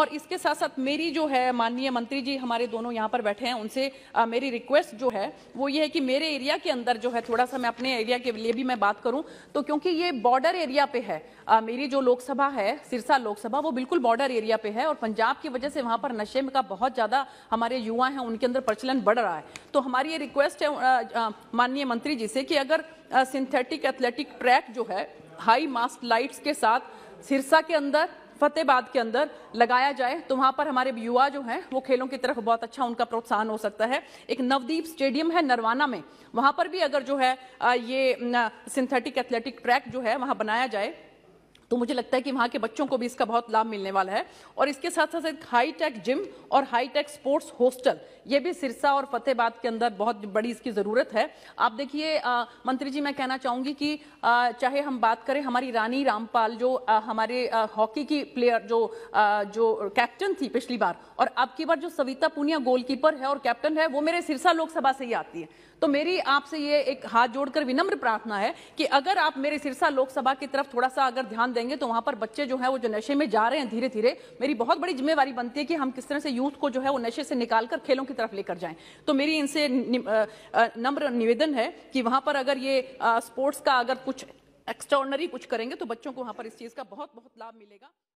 और इसके साथ साथ मेरी जो है माननीय मंत्री जी हमारे दोनों यहाँ पर बैठे हैं उनसे आ, मेरी रिक्वेस्ट जो है वो ये है कि मेरे एरिया के अंदर जो है थोड़ा सा मैं अपने एरिया के लिए भी मैं बात करूँ तो क्योंकि ये बॉर्डर एरिया पे है आ, मेरी जो लोकसभा है सिरसा लोकसभा वो बिल्कुल बॉर्डर एरिया पे है और पंजाब की वजह से वहाँ पर नशे का बहुत ज़्यादा हमारे युवा हैं उनके अंदर प्रचलन बढ़ रहा है तो हमारी ये रिक्वेस्ट है माननीय मंत्री जी से कि अगर सिंथेटिक एथलेटिक ट्रैक जो है हाई मास्ट लाइट्स के साथ सिरसा के अंदर फतेहबाद के अंदर लगाया जाए तो वहां पर हमारे युवा जो हैं वो खेलों की तरफ बहुत अच्छा उनका प्रोत्साहन हो सकता है एक नवदीप स्टेडियम है नरवाना में वहां पर भी अगर जो है ये सिंथेटिक एथलेटिक ट्रैक जो है वहां बनाया जाए तो मुझे लगता है कि वहाँ के बच्चों को भी इसका बहुत लाभ मिलने वाला है और इसके साथ साथ एक हाई टेक जिम और हाई टेक स्पोर्ट्स हॉस्टल ये भी सिरसा और फतेहबाद के अंदर बहुत बड़ी इसकी ज़रूरत है आप देखिए मंत्री जी मैं कहना चाहूँगी कि आ, चाहे हम बात करें हमारी रानी रामपाल जो आ, हमारे हॉकी की प्लेयर जो आ, जो कैप्टन थी पिछली बार और अब की बार जो सविता पुनिया गोलकीपर है और कैप्टन है वो मेरे सिरसा लोकसभा से ही आती है तो मेरी आपसे ये एक हाथ जोड़कर विनम्र प्रार्थना है कि अगर आप मेरे सिरसा लोकसभा की तरफ थोड़ा सा अगर ध्यान दें देंगे तो वहां पर बच्चे जो है वो जो नशे में जा रहे हैं धीरे धीरे मेरी बहुत बड़ी जिम्मेवारी बनती है कि हम किस तरह से यूथ को जो है वो नशे से निकालकर खेलों की तरफ लेकर जाएं तो मेरी इनसे नम्र निवेदन है कि वहां पर अगर ये स्पोर्ट्स का अगर कुछ एक्स्ट्रॉर्डनरी कुछ करेंगे तो बच्चों को वहां पर इस चीज का बहुत बहुत लाभ मिलेगा